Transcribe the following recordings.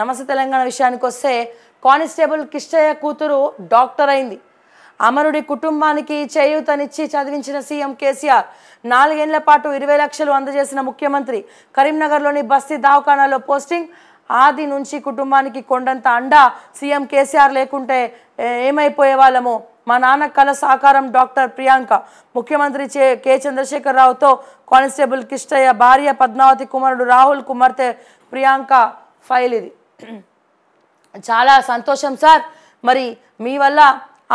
నమస్తే తెలంగాణ విషయానికి వస్తే కానిస్టేబుల్ కిష్టయ్య కూతురు డాక్టర్ అయింది అమరుడి కుటుంబానికి చేయూతనిచ్చి చదివించిన సీఎం కేసీఆర్ నాలుగేళ్ల పాటు ఇరవై లక్షలు అందజేసిన ముఖ్యమంత్రి కరీంనగర్లోని బస్తీ దవాఖానాలో పోస్టింగ్ ఆది నుంచి కుటుంబానికి కొండంత అండా సీఎం కేసీఆర్ లేకుంటే ఏమైపోయే వాళ్ళము మా నాన్న కళ సాకారం డాక్టర్ ప్రియాంక ముఖ్యమంత్రి చే కె చంద్రశేఖరరావుతో కానిస్టేబుల్ కిష్టయ్య భార్య పద్మావతి కుమారుడు రాహుల్ కుమార్తె ప్రియాంక ఫైల్ ఇది చాలా సంతోషం సార్ మరి మీ వల్ల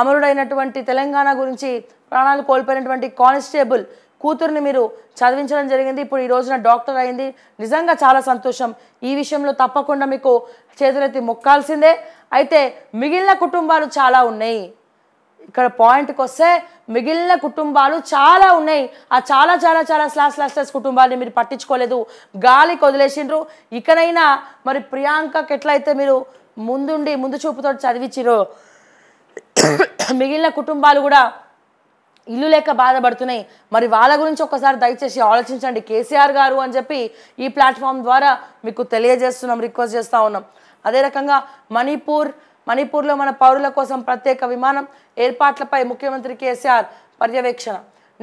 అమరుడైనటువంటి తెలంగాణ గురించి ప్రాణాలు కోల్పోయినటువంటి కానిస్టేబుల్ కూతుర్ని మీరు చదివించడం జరిగింది ఇప్పుడు ఈ రోజున డాక్టర్ అయింది నిజంగా చాలా సంతోషం ఈ విషయంలో తప్పకుండా మీకు చేతులెత్తి మొక్కాల్సిందే అయితే మిగిలిన కుటుంబాలు చాలా ఉన్నాయి ఇక్కడ పాయింట్కి వస్తే మిగిలిన కుటుంబాలు చాలా ఉన్నాయి ఆ చాలా చాలా చాలా స్లాస్ స్లాస్టర్స్ కుటుంబాలని మీరు పట్టించుకోలేదు గాలి వదిలేసిండ్రు ఇకనైనా మరి ప్రియాంకకి ఎట్లయితే మీరు ముందుండి ముందు చూపుతో చదివించిరో మిగిలిన కుటుంబాలు కూడా ఇల్లు లేక బాధపడుతున్నాయి మరి వాళ్ళ గురించి ఒకసారి దయచేసి ఆలోచించండి కేసీఆర్ గారు అని చెప్పి ఈ ప్లాట్ఫామ్ ద్వారా మీకు తెలియజేస్తున్నాం రిక్వెస్ట్ చేస్తూ ఉన్నాం అదే రకంగా మణిపూర్ మణిపూర్లో మన పౌరుల కోసం ప్రత్యేక విమానం ఏర్పాట్లపై ముఖ్యమంత్రి కేసీఆర్ పర్యవేక్షణ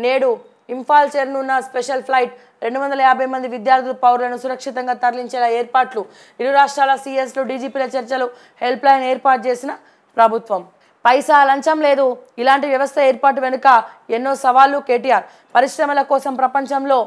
నేడు ఇంఫాల్ చేరనున్న స్పెషల్ ఫ్లైట్ రెండు వందల యాభై మంది విద్యార్థులు పౌరులను సురక్షితంగా తరలించేలా ఏర్పాట్లు ఇరు రాష్ట్రాల సీఎస్లు డీజీపీల చర్చలు హెల్ప్ లైన్ ఏర్పాటు చేసిన ప్రభుత్వం పైసా లంచం లేదు ఇలాంటి వ్యవస్థ ఏర్పాటు వెనుక ఎన్నో సవాళ్లు కేటీఆర్ పరిశ్రమల కోసం ప్రపంచంలో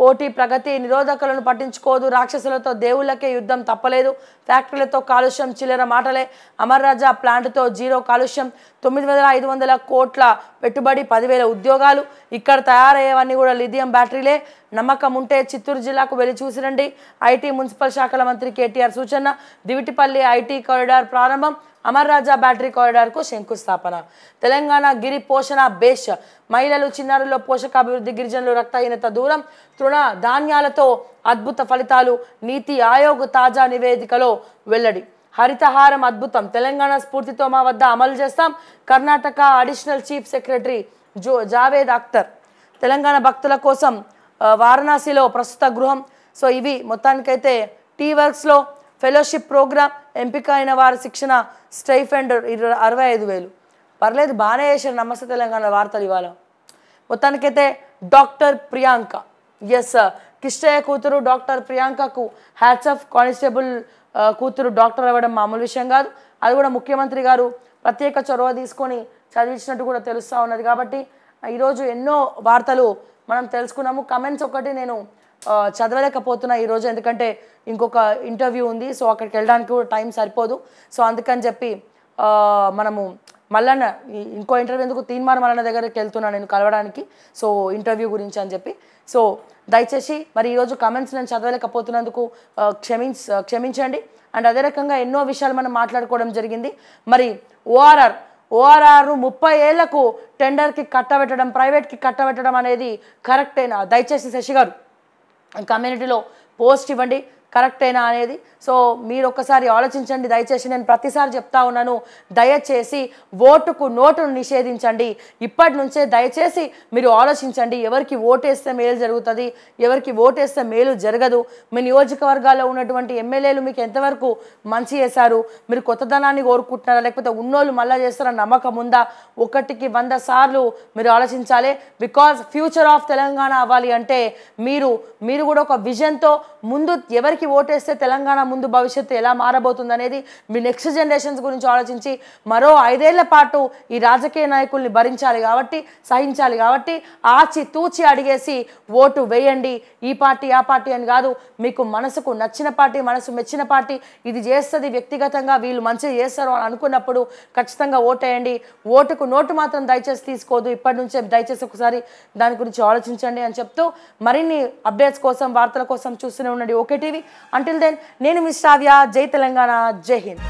పోటీ ప్రగతి నిరోధకులను పట్టించుకోదు రాక్షసులతో దేవుళ్ళకే యుద్ధం తప్పలేదు ఫ్యాక్టరీలతో కాలుష్యం చిల్లర మాటలే అమర్ రాజా ప్లాంట్తో జీరో కాలుష్యం తొమ్మిది వందల ఐదు వందల కోట్ల పెట్టుబడి పదివేల ఉద్యోగాలు ఇక్కడ తయారయ్యేవన్నీ కూడా లిథియం బ్యాటరీలే నమ్మకం ఉంటే చిత్తూరు జిల్లాకు వెళ్ళి చూసిరండి ఐటీ మున్సిపల్ శాఖల మంత్రి కేటీఆర్ సూచన దివిటిపల్లి ఐటీ కారిడార్ ప్రారంభం అమర్ రాజా బ్యాటరీ కారిడార్కు శంకుస్థాపన తెలంగాణ గిరి పోషణ బేష్ మహిళలు చిన్నారుల్లో పోషకాభివృద్ధి గిరిజనులు రక్తహీనత దూరం తృణ ధాన్యాలతో అద్భుత ఫలితాలు నీతి ఆయోగ్ తాజా నివేదికలో వెల్లడి హరితహారం అద్భుతం తెలంగాణ స్ఫూర్తితో మా వద్ద అమలు చేస్తాం కర్ణాటక అడిషనల్ చీఫ్ సెక్రటరీ జో జావేద్ అఖ్తర్ తెలంగాణ భక్తుల కోసం వారణాసిలో ప్రస్తుత గృహం సో ఇవి మొత్తానికైతే టీ వర్క్స్లో ఫెలోషిప్ ప్రోగ్రామ్ ఎంపిక అయిన వారి శిక్షణ స్టైఫ్ అండ్ అరవై ఐదు వేలు పర్లేదు బాగానే చేశారు నమస్తే తెలంగాణ వార్తలు ఇవాళ మొత్తానికైతే డాక్టర్ ప్రియాంక ఎస్ కిష్టయ్య కూతురు డాక్టర్ ప్రియాంకకు హ్యాట్స్ ఆఫ్ కానిస్టేబుల్ కూతురు డాక్టర్ అవ్వడం మామూలు విషయం కాదు అది కూడా ముఖ్యమంత్రి గారు ప్రత్యేక చొరవ తీసుకొని చదివించినట్టు కూడా తెలుస్తూ ఉన్నది కాబట్టి ఈరోజు ఎన్నో వార్తలు మనం తెలుసుకున్నాము కమెంట్స్ ఒకటి నేను చదవలేకపోతున్నా ఈరోజు ఎందుకంటే ఇంకొక ఇంటర్వ్యూ ఉంది సో అక్కడికి వెళ్ళడానికి కూడా టైం సరిపోదు సో అందుకని చెప్పి మనము మల్లన్న ఇంకో ఇంటర్వ్యూ ఎందుకు తీన్మార్ మల్లన్న దగ్గరికి వెళ్తున్నాను నేను కలవడానికి సో ఇంటర్వ్యూ గురించి అని చెప్పి సో దయచేసి మరి ఈరోజు కమెంట్స్ నేను చదవలేకపోతున్నందుకు క్షమించ క్షమించండి అండ్ అదే రకంగా ఎన్నో విషయాలు మనం మాట్లాడుకోవడం జరిగింది మరి ఓఆర్ఆర్ ఓఆర్ఆర్ ముప్పై ఏళ్లకు టెండర్కి కట్టబెట్టడం ప్రైవేట్కి కట్టబెట్టడం అనేది కరెక్టేనా దయచేసి శశి గారు కమ్యూనిటీలో పోస్ట్ ఇవ్వండి కరెక్టేనా అనేది సో మీరు ఒక్కసారి ఆలోచించండి దయచేసి నేను ప్రతిసారి చెప్తా ఉన్నాను దయచేసి ఓటుకు నోటును నిషేధించండి ఇప్పటి నుంచే దయచేసి మీరు ఆలోచించండి ఎవరికి ఓటేస్తే మేలు జరుగుతుంది ఎవరికి ఓటేస్తే మేలు జరగదు మీ నియోజకవర్గాల్లో ఉన్నటువంటి ఎమ్మెల్యేలు మీకు ఎంతవరకు మంచి చేశారు మీరు కొత్తదనాన్ని కోరుకుంటున్నారా లేకపోతే ఉన్నోళ్ళు మళ్ళా చేస్తారా నమ్మకం ఉందా ఒకటికి వంద సార్లు మీరు ఆలోచించాలి బికాజ్ ఫ్యూచర్ ఆఫ్ తెలంగాణ అవ్వాలి అంటే మీరు మీరు కూడా ఒక విజన్తో ముందు ఎవరికి ఓటేస్తే తెలంగాణ ముందు భవిష్యత్తు ఎలా మారబోతుంది అనేది మీ నెక్స్ట్ జనరేషన్స్ గురించి ఆలోచించి మరో ఐదేళ్ల పాటు ఈ రాజకీయ నాయకుల్ని భరించాలి కాబట్టి సహించాలి కాబట్టి ఆచి తూచి అడిగేసి ఓటు వేయండి ఈ పార్టీ ఆ పార్టీ అని కాదు మీకు మనసుకు నచ్చిన పార్టీ మనసు మెచ్చిన పార్టీ ఇది చేస్తుంది వ్యక్తిగతంగా వీళ్ళు మంచిగా చేస్తారు అని అనుకున్నప్పుడు ఖచ్చితంగా ఓటేయండి ఓటుకు నోటు మాత్రం దయచేసి తీసుకోదు ఇప్పటి నుంచే దయచేసి ఒకసారి దాని గురించి ఆలోచించండి అని చెప్తూ మరిన్ని అప్డేట్స్ కోసం వార్తల కోసం చూస్తూనే ఉండండి ఓకే టీవీ అంటిల్ దెన్ నేను నేను మిస్ శ్రావ్య జై తెలంగాణ జై హింద్